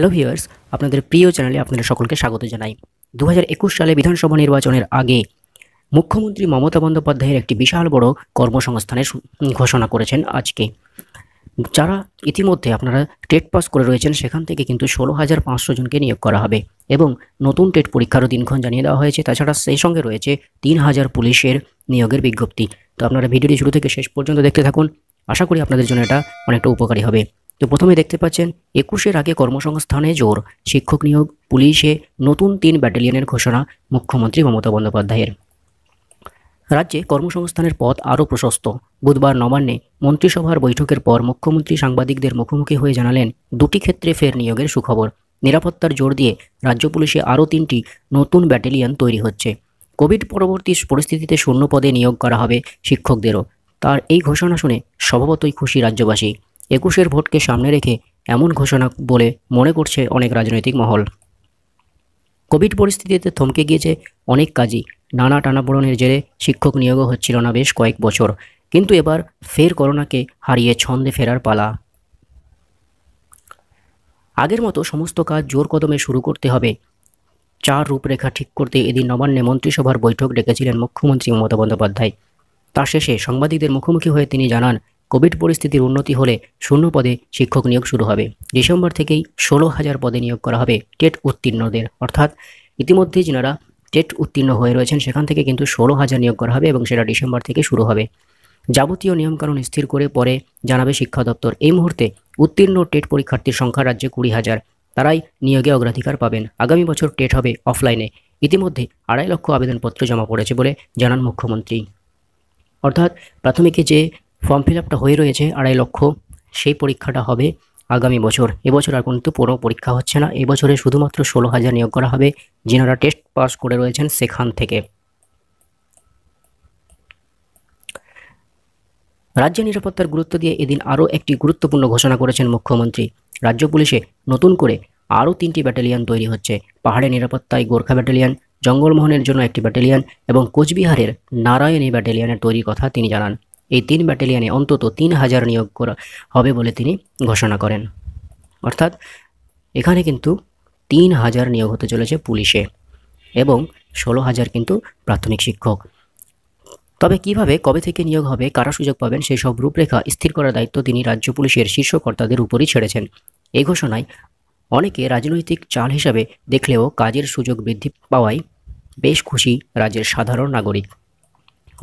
hello viewers আপনাদের প্রিয় চ্যানেলে আপনাদের সকলকে স্বাগত জানাই দু সালে বিধানসভা নির্বাচনের আগে মুখ্যমন্ত্রী মমতা বন্দ্যোপাধ্যায়ের একটি বিশাল বড় কর্মসংস্থানের ঘোষণা করেছেন আজকে যারা ইতিমধ্যে আপনারা টেট পাস করে রয়েছেন সেখান থেকে কিন্তু ষোলো হাজার পাঁচশো জনকে নিয়োগ করা হবে এবং নতুন টেট পরীক্ষারও দিনক্ষণ জানিয়ে দেওয়া হয়েছে তাছাড়া সেই সঙ্গে রয়েছে তিন হাজার পুলিশের নিয়োগের বিজ্ঞপ্তি তো আপনারা ভিডিওটি শুরু থেকে শেষ পর্যন্ত দেখতে থাকুন আশা করি আপনাদের জন্য এটা অনেকটা উপকারী হবে তো প্রথমে দেখতে পাচ্ছেন একুশের আগে কর্মসংস্থানে জোর শিক্ষক নিয়োগ পুলিশে নতুন তিন ব্যাটালিয়নের ঘোষণা মুখ্যমন্ত্রী মমতা বন্দ্যোপাধ্যায়ের রাজ্যে কর্মসংস্থানের পথ আরও প্রশস্ত বুধবার নবান্নে মন্ত্রিসভার বৈঠকের পর মুখ্যমন্ত্রী সাংবাদিকদের মুখোমুখি হয়ে জানালেন দুটি ক্ষেত্রে ফের নিয়োগের সুখবর নিরাপত্তার জোর দিয়ে রাজ্য পুলিশে আরও তিনটি নতুন ব্যাটালিয়ন তৈরি হচ্ছে কোভিড পরবর্তী পরিস্থিতিতে শূন্য পদে নিয়োগ করা হবে শিক্ষকদেরও তার এই ঘোষণা শুনে স্বভাবতই খুশি রাজ্যবাসী একুশের ভোটকে সামনে রেখে এমন ঘোষণা বলে মনে করছে অনেক রাজনৈতিক মহল কোভিড পরিস্থিতিতে থমকে গিয়েছে অনেক কাজই নানা টানাপোড়নের জেরে শিক্ষক নিয়োগও হচ্ছিল না বেশ কয়েক বছর কিন্তু এবার ফের করোনাকে হারিয়ে ছন্দে ফেরার পালা আগের মতো সমস্ত কাজ জোর কদমে শুরু করতে হবে চার রূপরেখা ঠিক করতে এদিন নবান্নে মন্ত্রিসভার বৈঠক ডেকেছিলেন মুখ্যমন্ত্রী মমতা বন্দ্যোপাধ্যায় তার শেষে সাংবাদিকদের মুখোমুখি হয়ে তিনি জানান কোভিড পরিস্থিতির উন্নতি হলে শূন্য পদে শিক্ষক নিয়োগ শুরু হবে ডিসেম্বর থেকেই ষোলো হাজার পদে নিয়োগ করা হবে টেট উত্তীর্ণদের অর্থাৎ ইতিমধ্যে যারা টেট উত্তীর্ণ হয়ে রয়েছেন সেখান থেকে কিন্তু ষোলো হাজার নিয়োগ করা হবে এবং সেটা ডিসেম্বর থেকে শুরু হবে যাবতীয় নিয়মকানুন স্থির করে পরে জানাবে শিক্ষা দপ্তর এই মুহূর্তে উত্তীর্ণ টেট পরীক্ষার্থীর সংখ্যা রাজ্যে কুড়ি হাজার তারাই নিয়োগে অগ্রাধিকার পাবেন আগামী বছর টেট হবে অফলাইনে ইতিমধ্যে আড়াই লক্ষ আবেদনপত্র জমা পড়েছে বলে জানান মুখ্যমন্ত্রী অর্থাৎ প্রাথমিকে যে ফর্ম ফিল আপটা হয়ে রয়েছে আড়াই লক্ষ সেই পরীক্ষাটা হবে আগামী বছর এবছর আর কিন্তু পুরো পরীক্ষা হচ্ছে না এবছরে শুধুমাত্র ষোলো হাজার নিয়োগ করা হবে যিনারা টেস্ট পাস করে রয়েছেন সেখান থেকে রাজ্য নিরাপত্তার গুরুত্ব দিয়ে এদিন আরও একটি গুরুত্বপূর্ণ ঘোষণা করেছেন মুখ্যমন্ত্রী রাজ্য পুলিশে নতুন করে আরও তিনটি ব্যাটালিয়ান তৈরি হচ্ছে পাহাড়ে নিরাপত্তায় গোর্খা ব্যাটালিয়ান জঙ্গলমোহনের জন্য একটি ব্যাটালিয়ান এবং কোচবিহারের নারায়ণী ব্যাটালিয়ানের তৈরির কথা তিনি জানান এই তিন ব্যাটালিয়ানে অন্তত তিন হাজার নিয়োগ করা হবে বলে তিনি ঘোষণা করেন অর্থাৎ এখানে কিন্তু তিন হাজার নিয়োগ হতে চলেছে পুলিশে এবং ষোলো হাজার কিন্তু প্রাথমিক শিক্ষক তবে কিভাবে কবে থেকে নিয়োগ হবে কারা সুযোগ পাবেন সেই সব রূপরেখা স্থির করার দায়িত্ব তিনি রাজ্য পুলিশের শীর্ষকর্তাদের উপরই ছেড়েছেন এই ঘোষণায় অনেকে রাজনৈতিক চাল হিসাবে দেখলেও কাজের সুযোগ বৃদ্ধি পাওয়ায় বেশ খুশি রাজ্যের সাধারণ নাগরিক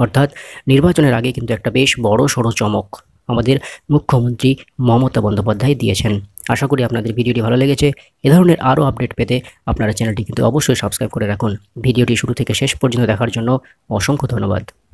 অর্থাৎ নির্বাচনের আগে কিন্তু একটা বেশ বড় সড়ো চমক আমাদের মুখ্যমন্ত্রী মমতা বন্দ্যোপাধ্যায় দিয়েছেন আশা করি আপনাদের ভিডিওটি ভালো লেগেছে এ ধরনের আরও আপডেট পেতে আপনারা চ্যানেলটি কিন্তু অবশ্যই সাবস্ক্রাইব করে রাখুন ভিডিওটি শুরু থেকে শেষ পর্যন্ত দেখার জন্য অসংখ্য ধন্যবাদ